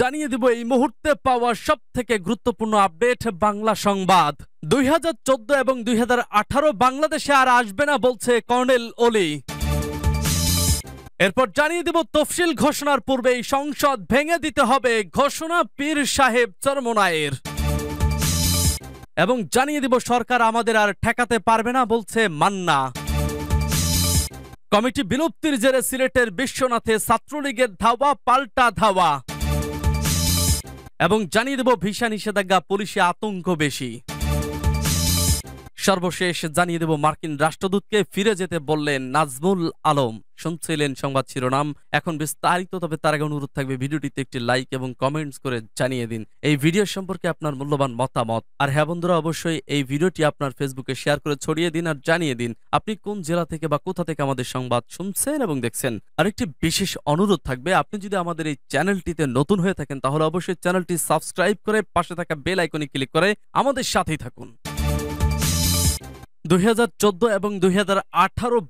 জানিয়ে দিব এই মুহূর্তে পাওয়া সব থেকে গুরুত্বপূর্ণ আপডেট বাংলা সংবাদ দুই এবং দুই বাংলাদেশে আর আসবে না বলছে কর্নেল ওলি এরপর জানিয়ে দিব তফসিল ঘোষণার পূর্বেই সংসদ ভেঙে দিতে হবে ঘোষণা পীর সাহেব চরমনায়ের এবং জানিয়ে দিব সরকার আমাদের আর ঠেকাতে পারবে না বলছে মান্না কমিটি বিলুপ্তির জেরে সিলেটের বিশ্বনাথে ছাত্রলীগের ধাওয়া পাল্টা ধাওয়া এবং জানিয়ে দেব ভিসা নিষেধাজ্ঞা পুলিশে আতঙ্ক বেশি সর্বশেষ জানিয়ে দেব মার্কিন রাষ্ট্রদূতকে ফিরে যেতে বললেন নাজমুল আলম শুনছিলেন সংবাদ শিরোনাম এখন বিস্তারিত তবে তার আগে অনুরোধ থাকবে ভিডিওটিতে একটি লাইক এবং কমেন্টস করে জানিয়ে দিন এই ভিডিও সম্পর্কে আপনার মূল্যবান মতামত আর হ্যাঁ বন্ধুরা অবশ্যই এই ভিডিওটি আপনার ফেসবুকে শেয়ার করে ছড়িয়ে দিন আর জানিয়ে দিন আপনি কোন জেলা থেকে বা কোথা থেকে আমাদের সংবাদ শুনছেন এবং দেখছেন আর একটি বিশেষ অনুরোধ থাকবে আপনি যদি আমাদের এই চ্যানেলটিতে নতুন হয়ে থাকেন তাহলে অবশ্যই চ্যানেলটি সাবস্ক্রাইব করে পাশে থাকা বেল আইকনে ক্লিক করে আমাদের সাথেই থাকুন দুই এবং দুই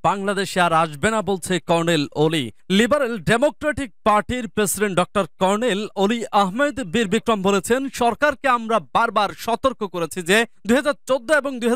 বাংলাদেশে আর আসবে না বলছে কর্নেল অলি লিবারেল ডেমোক্রেটিক পার্টির president doctor colonel Oli Ahmed বীর বিক্রম বলেছেন সরকারকে আমরা বারবার সতর্ক করেছি যে দুই এবং দুই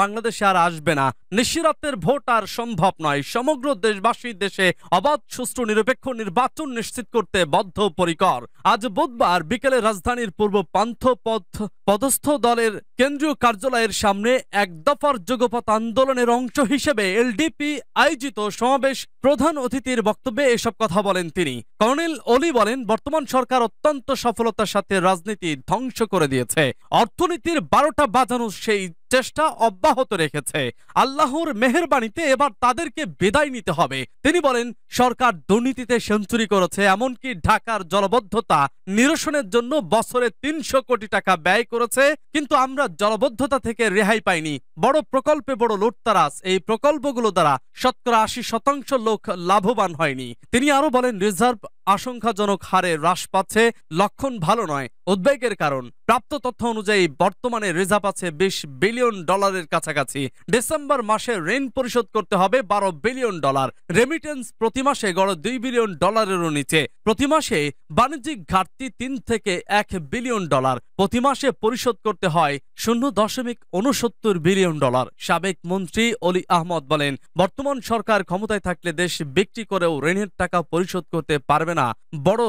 বাংলাদেশে আর আসবে না নিশিরাতের ভোট আর সম্ভব নয় সমগ্র দেশবাসী দেশে অবাধ সুষ্ঠু নিরপেক্ষ নির্বাচন নিশ্চিত করতে বদ্ধপরিকর আজ বুধবার বিকেলে রাজধানীর পূর্ব পান্থ পথ পদস্থ দলের কেন্দ্রীয় কার্যালয়ের সামনে এক দফার কার্যকপাত আন্দোলনের অংশ হিসেবে এলডিপি আয়োজিত সমাবেশ প্রধান অতিথির বক্তব্যে এসব কথা বলেন তিনি কর্নেল অলি বলেন বর্তমান সরকার অত্যন্ত সফলতার সাথে রাজনীতি ধ্বংস করে দিয়েছে অর্থনীতির বারোটা বাজানো সেই চেষ্টা অব্যাহত রেখেছে আল্লাহর মেহরবাণীতে এবার তাদেরকে বিদায় নিতে হবে তিনি বলেন সরকার দুর্নীতিতে সেঞ্চুরি করেছে এমনকি ঢাকার জলবদ্ধতা নিরসনের জন্য বছরে তিনশো কোটি টাকা ব্যয় করেছে কিন্তু আমরা জলবদ্ধতা থেকে রেহাই পাইনি বড় প্রকল্পে বড় লুটতারাস এই প্রকল্পগুলো দ্বারা শতকরা আশি শতাংশ লোক লাভবান হয়নি তিনি আরো বলেন রিজার্ভ আশঙ্কাজনক হারে হ্রাস পাচ্ছে লক্ষণ ভালো নয় উদ্বেগের কারণ প্রাপ্ত তথ্য অনুযায়ী বর্তমানে রিজার্ভ আছে বিশ বিলিয়ন বিলিয়ন ডলারের কাছাকাছি ডিসেম্বর মাসে ঋণ পরিশোধ করতে হবে বারো বিলিয়ন ডলার রেমিটেন্স প্রতি মাসে গড় দুই বিলিয়ন ডলারেরও নিচে প্রতি মাসে বাণিজ্যিক ঘাটতি তিন থেকে এক বিলিয়ন ডলার প্রতি মাসে পরিশোধ করতে হয় শূন্য দশমিক উনসত্তর বিলিয়ন ডলার সাবেক মন্ত্রী অলি আহমদ বলেন বর্তমান সরকার ক্ষমতায় থাকলে দেশ বিক্রি করেও ঋণের টাকা পরিশোধ করতে পারবে না বড়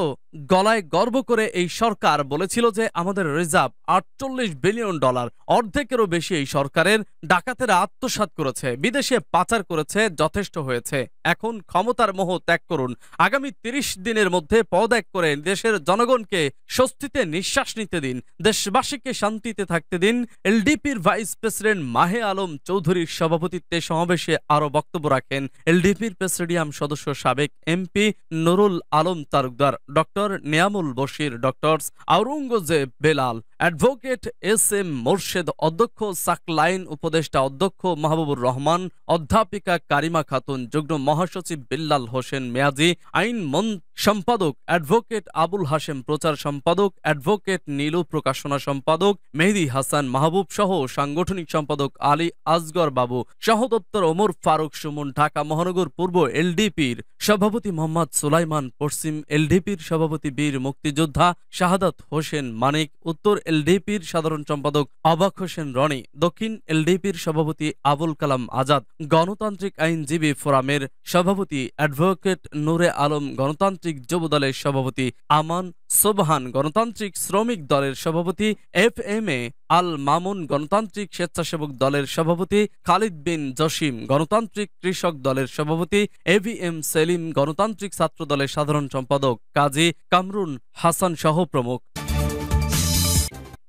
গলায় গর্ব করে এই সরকার বলেছিল যে আমাদের রিজার্ভ আটচল্লিশ বিলিয়ন ডলার অর্ধেকেরও বেশি এই সরকারের ডাকাতেরা আত্মসাত করেছে বিদেশে পাচার করেছে যথেষ্ট হয়েছে এখন ক্ষমতার মোহ ত্যাগ করুন আগামী তিরিশ দিনের মধ্যে পদত্যাগ করে দেশের জনগণকে স্বস্তিতে নিঃশ্বাস নিতে দিন দেশবাসীকে শান্তিতে থাকতে দিন এলডিপির ভাইস প্রেসিডেন্ট মাহে আলম চৌধুরীর সভাপতিত্বে সমাবেশে আরও বক্তব্য রাখেন এলডিপির প্রেসিডিয়াম সদস্য সাবেক MP Nurul Alam Talukdar doctor Niamul Bashir doctors Aurangzeb Belal advocate S M Morshed অধ্যক্ষ সাকলাইন উপদেষ্টা অধ্যক্ষ মাহবুবুর রহমান অধ্যাপিকা কারিমা খাতুন যুগ্ম মহাসচিব বিল্লাল হোসেন মেয়াজি আইন মন্ত্রী সম্পাদক অ্যাডভোকেট আবুল হাসেম প্রচার সম্পাদক অ্যাডভোকেট নীলু প্রকাশনা সম্পাদক মেহেদি হাসান মাহবুব সহ সাংগঠনিক সম্পাদক আলী আজগর বাবু সহদপ্তর ওমর ফারুক সুমন ঢাকা মহানগর পূর্ব এলডিপির সভাপতি মোহাম্মদ সুলাইমান পশ্চিম এলডিপির সভাপতি বীর মুক্তিযোদ্ধা শাহাদাত হোসেন মানিক উত্তর এলডিপির সাধারণ সম্পাদক অবাক হোসেন রনি দক্ষিণ এলডিপির সভাপতি আবুল কালাম আজাদ গণতান্ত্রিক আইনজীবী ফোরামের সভাপতি অ্যাডভোকেট নূরে আলম গণতান্ত্রিক গণতান্ত্রিক যুব দলের সভাপতি আমান সোবহান গণতান্ত্রিক শ্রমিক দলের সভাপতি F M A Al Mamun গণতান্ত্রিক স্বেচ্ছাসেবক দলের সভাপতি খালিদ বিন জসিম গণতান্ত্রিক কৃষক দলের সভাপতি এ এম সেলিম গণতান্ত্রিক ছাত্র দলের সাধারণ সম্পাদক কাজী কামরুন হাসান সহ প্রমুখ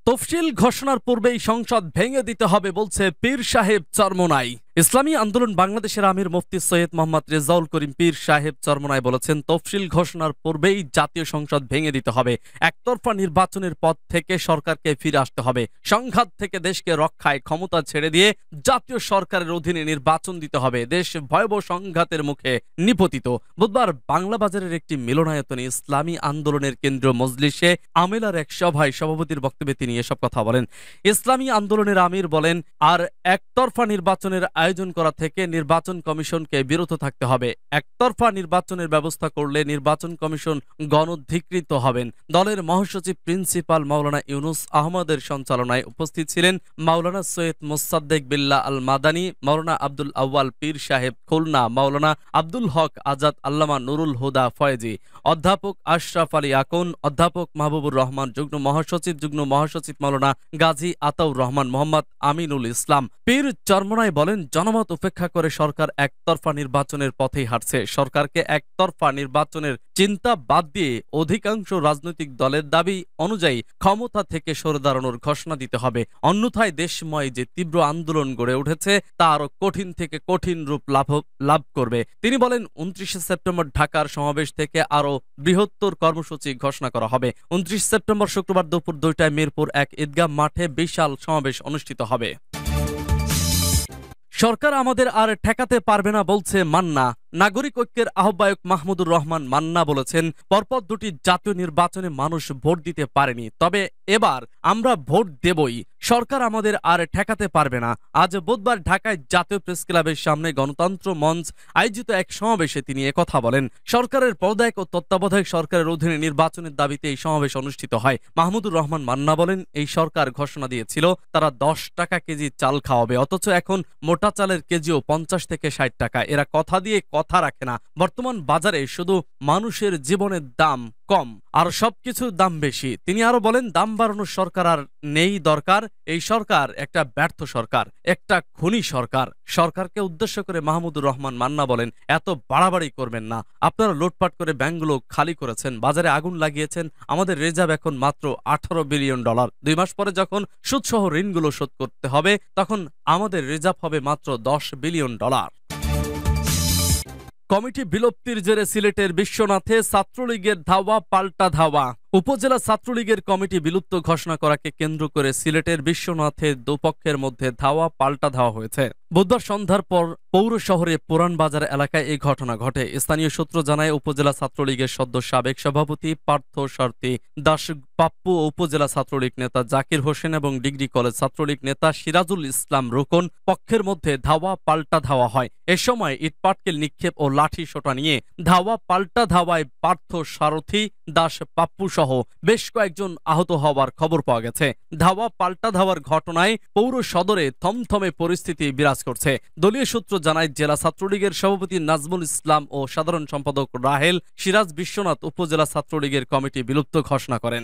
তফসিল ঘোষণার পূর্বেই সংসদ ভেঙে দিতে হবে বলছে পীর সাহেব চরমোনাই ইসলামী আন্দোলন বাংলাদেশের আমির মুফতি সৈয়দ মোহাম্মদ রেজাউল করিম পীর সাহেব চরমনায় বলেছেন তফসিল ঘোষণার পূর্বেই জাতীয় সংসদ ভেঙে দিতে হবে একতরফা নির্বাচনের পথ থেকে সরকারকে ফিরে আসতে হবে সংঘাত থেকে দেশকে রক্ষায় ক্ষমতা ছেড়ে দিয়ে জাতীয় সরকারের অধীনে নির্বাচন দিতে হবে দেশ ভয়াবহ সংঘাতের মুখে নিপতিত বুধবার বাংলাবাজারের একটি মিলনায়তনে ইসলামী আন্দোলনের কেন্দ্র মজলিসে আমেলার এক সভায় সভাপতির বক্তব্যে তিনি এসব কথা বলেন ইসলামী আন্দোলনের আমির বলেন আর একতরফা নির্বাচনের আয়োজন করা থেকে নির্বাচন কমিশনকে বিরত থাকতে হবে একতরফা নির্বাচনের ব্যবস্থা করলে নির্বাচন কমিশন গণধিকৃত হবেন দলের মহাসচিব প্রিন্সিপাল মাওলানা ইউনুস আহমদের সঞ্চালনায় উপস্থিত ছিলেন মাওলানা সৈয়দ মোসাদ্দেক বিল্লা আল মাদানি মাওলানা আব্দুল আউ্বাল পীর সাহেব খুলনা মাওলানা আব্দুল হক আজাদ আল্লামা নুরুল হুদা ফয়েজি অধ্যাপক আশরাফ আলী আকন অধ্যাপক মাহবুবুর রহমান যুগ্ম মহাসচিব যুগ্ম মহাসচিব মাওলানা গাজী আতাউর রহমান মোহাম্মদ আমিনুল ইসলাম পীর চর্মনায় বলেন জনমত উপেক্ষা করে সরকার একতরফা নির্বাচনের পথে হাঁটছে সরকারকে একতরফা নির্বাচনের চিন্তা বাদ দিয়ে অধিকাংশ রাজনৈতিক দলের দাবি অনুযায়ী ক্ষমতা থেকে সরে দাঁড়ানোর ঘোষণা দিতে হবে অন্যথায় দেশময় যে তীব্র আন্দোলন গড়ে উঠেছে তা আরও কঠিন থেকে কঠিন রূপ লাভ লাভ করবে তিনি বলেন উনত্রিশে সেপ্টেম্বর ঢাকার সমাবেশ থেকে আরও বৃহত্তর কর্মসূচি ঘোষণা করা হবে উনত্রিশ সেপ্টেম্বর শুক্রবার দুপুর দুইটায় মিরপুর এক ঈদগাহ মাঠে বিশাল সমাবেশ অনুষ্ঠিত হবে সরকার আমাদের আর ঠেকাতে পারবে না বলছে মান্না নাগরিক ঐক্যের আহ্বায়ক মাহমুদুর রহমান মান্না বলেছেন পরপর দুটি জাতীয় নির্বাচনে মানুষ ভোট দিতে পারেনি তবে এবার আমরা ভোট দেবই সরকার আমাদের আর ঠেকাতে পারবে না আজ বুধবার ঢাকায় জাতীয় প্রেস ক্লাবের সামনে গণতন্ত্র মঞ্চ আয়োজিত এক সমাবেশে তিনি কথা বলেন সরকারের পদায়ক ও তত্ত্বাবধায়ক সরকারের অধীনে নির্বাচনের দাবিতে এই সমাবেশ অনুষ্ঠিত হয় মাহমুদুর রহমান মান্না বলেন এই সরকার ঘোষণা দিয়েছিল তারা দশ টাকা কেজি চাল খাওয়াবে অথচ এখন মোটা চালের কেজিও পঞ্চাশ থেকে ষাট টাকা এরা কথা দিয়ে কথা রাখে না বর্তমান বাজারে শুধু মানুষের জীবনের দাম কম আর সবকিছুর দাম বেশি তিনি আরো বলেন দাম বাড়ানোর সরকার আর নেই দরকার এই সরকার একটা ব্যর্থ সরকার একটা খুনি সরকার সরকারকে উদ্দেশ্য করে মাহমুদুর রহমান মান্না বলেন এত বাড়াবাড়ি করবেন না আপনারা লুটপাট করে ব্যাংকগুলো খালি করেছেন বাজারে আগুন লাগিয়েছেন আমাদের রিজার্ভ এখন মাত্র আঠারো বিলিয়ন ডলার দুই মাস পরে যখন সুদসহ ঋণগুলো শোধ করতে হবে তখন আমাদের রিজার্ভ হবে মাত্র দশ বিলিয়ন ডলার কমিটি বিলুপ্তির জেরে সিলেটের বিশ্বনাথে ছাত্রলীগের ধাওয়া পাল্টা ধাওয়া উপজেলা ছাত্রলীগের কমিটি বিলুপ্ত ঘোষণা করাকে কেন্দ্র করে সিলেটের বিশ্বনাথে দুপক্ষের মধ্যে ধাওয়া পাল্টা ধাওয়া হয়েছে বুধবার সন্ধ্যার পর পৌর শহরে পুরানবাজার এলাকায় এই ঘটনা ঘটে স্থানীয় সূত্র জানায় উপজেলা ছাত্রলীগের সদ্য সাবেক সভাপতি পার্থ সার্থী দাস পাপ্পু উপজেলা ছাত্রলীগ নেতা জাকির হোসেন এবং ডিগ্রি কলেজ ছাত্রলীগ নেতা সিরাজুল ইসলাম রোকন পক্ষের মধ্যে ধাওয়া পাল্টা ধাওয়া হয় এ সময় ইটপাটকেল নিক্ষেপ ও লাঠি শোটা নিয়ে ধাওয়া পাল্টা ধাওয়ায় পার্থ সারথী দাস পাপ্পু সহ সহ বেশ কয়েকজন আহত হওয়ার খবর পাওয়া গেছে ধাওয়া পাল্টা ধাওয়ার ঘটনায় পৌর সদরে থমথমে পরিস্থিতি বিরাজ করছে দলীয় সূত্র জানায় জেলা ছাত্রলীগের সভাপতি নাজমুল ইসলাম ও সাধারণ সম্পাদক রাহেল সিরাজ বিশ্বনাথ উপজেলা ছাত্রলীগের কমিটি বিলুপ্ত ঘোষণা করেন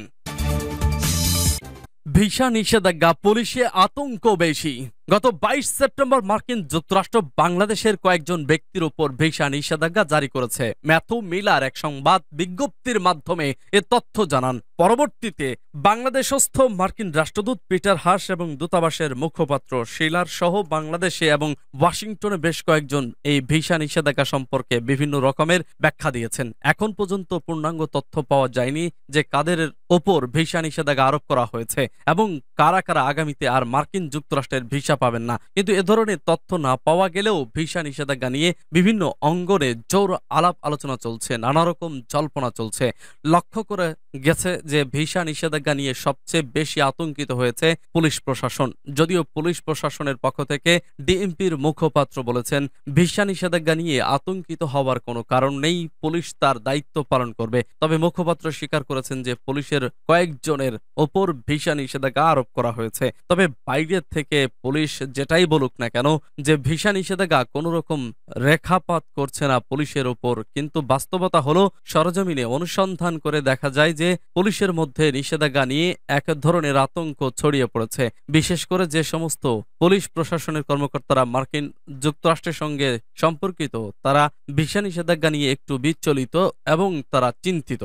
ভিসা নিষেধাজ্ঞা পুলিশে আতঙ্ক বেশি গত বাইশ সেপ্টেম্বর মার্কিন যুক্তরাষ্ট্র বাংলাদেশের কয়েকজন ব্যক্তির ওপর ভিসা নিষেধাজ্ঞা জারি করেছে ম্যাথু মিলার এক সংবাদ বিজ্ঞপ্তির মাধ্যমে এ তথ্য জানান পরবর্তীতে বাংলাদেশস্থ মার্কিন রাষ্ট্রদূত পিটার হাস এবং দূতাবাসের মুখপাত্র শিলার সহ বাংলাদেশে এবং ওয়াশিংটনে বেশ কয়েকজন এই ভিসা নিষেধাজ্ঞা সম্পর্কে বিভিন্ন রকমের ব্যাখ্যা দিয়েছেন এখন পর্যন্ত পূর্ণাঙ্গ তথ্য পাওয়া যায়নি যে কাদের ওপর ভিসা নিষেধাজ্ঞা আরোপ করা হয়েছে এবং কারা কারা আগামীতে আর মার্কিন যুক্তরাষ্ট্রের ভিসা ভিসা পাবেন না কিন্তু এ ধরনের তথ্য না পাওয়া গেলেও ভিসা নিষেধাজ্ঞা নিয়ে বিভিন্ন অঙ্গনে জোর আলাপ আলোচনা চলছে নানা রকম জল্পনা চলছে লক্ষ্য করে গেছে যে ভিসা নিষেধাজ্ঞা নিয়ে সবচেয়ে বেশি আতঙ্কিত হয়েছে পুলিশ প্রশাসন যদিও পুলিশ প্রশাসনের পক্ষ থেকে ডিএমপির মুখপাত্র বলেছেন ভিসা নিষেধাজ্ঞা নিয়ে আতঙ্কিত হওয়ার কোনো কারণ নেই পুলিশ তার দায়িত্ব পালন করবে তবে মুখপাত্র স্বীকার করেছেন যে পুলিশের কয়েকজনের ওপর ভিসা নিষেধাজ্ঞা আরোপ করা হয়েছে তবে বাইরের থেকে পুলিশ পুলিশ যেটাই বলুক না কেন যে ভিসা নিষেধাজ্ঞা কোনো রকম রেখাপাত করছে না পুলিশের ওপর কিন্তু বাস্তবতা হলো সরজমিনে অনুসন্ধান করে দেখা যায় যে পুলিশের মধ্যে নিষেধাজ্ঞা নিয়ে এক ধরনের আতঙ্ক ছড়িয়ে পড়েছে বিশেষ করে যে সমস্ত পুলিশ প্রশাসনের কর্মকর্তারা মার্কিন যুক্তরাষ্ট্রের সঙ্গে সম্পর্কিত তারা ভিসা নিষেধাজ্ঞা নিয়ে একটু বিচলিত এবং তারা চিন্তিত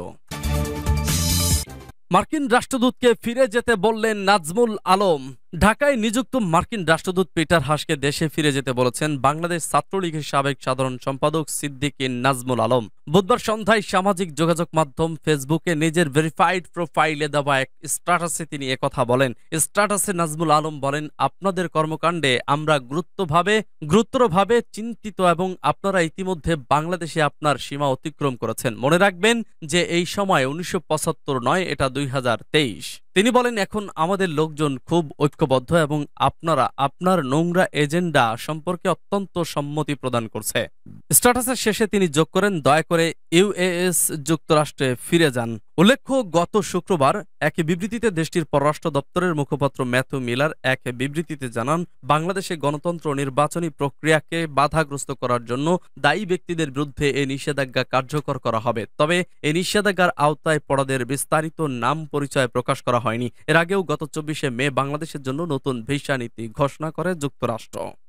মার্কিন রাষ্ট্রদূতকে ফিরে যেতে বললেন নাজমুল আলম ঢাকায় নিযুক্ত মার্কিন রাষ্ট্রদূত পিটার হাসকে দেশে ফিরে যেতে বলেছেন বাংলাদেশ ছাত্রলীগের সাবেক সাধারণ সম্পাদক সিদ্দিকী নাজমুল আলম বুধবার সন্ধ্যায় সামাজিক যোগাযোগ মাধ্যম ফেসবুকে নিজের ভেরিফাইড প্রোফাইলে দেওয়া এক স্ট্যাটাসে তিনি একথা বলেন স্ট্যাটাসে নাজমুল আলম বলেন আপনাদের কর্মকাণ্ডে আমরা গুরুত্বভাবে গুরুতরভাবে চিন্তিত এবং আপনারা ইতিমধ্যে বাংলাদেশে আপনার সীমা অতিক্রম করেছেন মনে রাখবেন যে এই সময় উনিশশো নয় এটা দুই তিনি বলেন এখন আমাদের লোকজন খুব ঐক্যবদ্ধ এবং আপনারা আপনার নোংরা এজেন্ডা সম্পর্কে অত্যন্ত সম্মতি প্রদান করছে স্ট্যাটাসের শেষে তিনি যোগ করেন দয়া করে ইউএএস যুক্তরাষ্ট্রে ফিরে যান উল্লেখ্য গত শুক্রবার এক বিবৃতিতে দেশটির পররাষ্ট্র দপ্তরের মুখপাত্র ম্যাথু মিলার এক বিবৃতিতে জানান বাংলাদেশে গণতন্ত্র নির্বাচনী প্রক্রিয়াকে বাধাগ্রস্ত করার জন্য দায়ী ব্যক্তিদের বিরুদ্ধে এই নিষেধাজ্ঞা কার্যকর করা হবে তবে এই নিষেধাজ্ঞার আওতায় পড়াদের বিস্তারিত নাম পরিচয় প্রকাশ করা হয়নি এর আগেও গত চব্বিশে মে বাংলাদেশের জন্য নতুন ভিসা নীতি ঘোষণা করে যুক্তরাষ্ট্র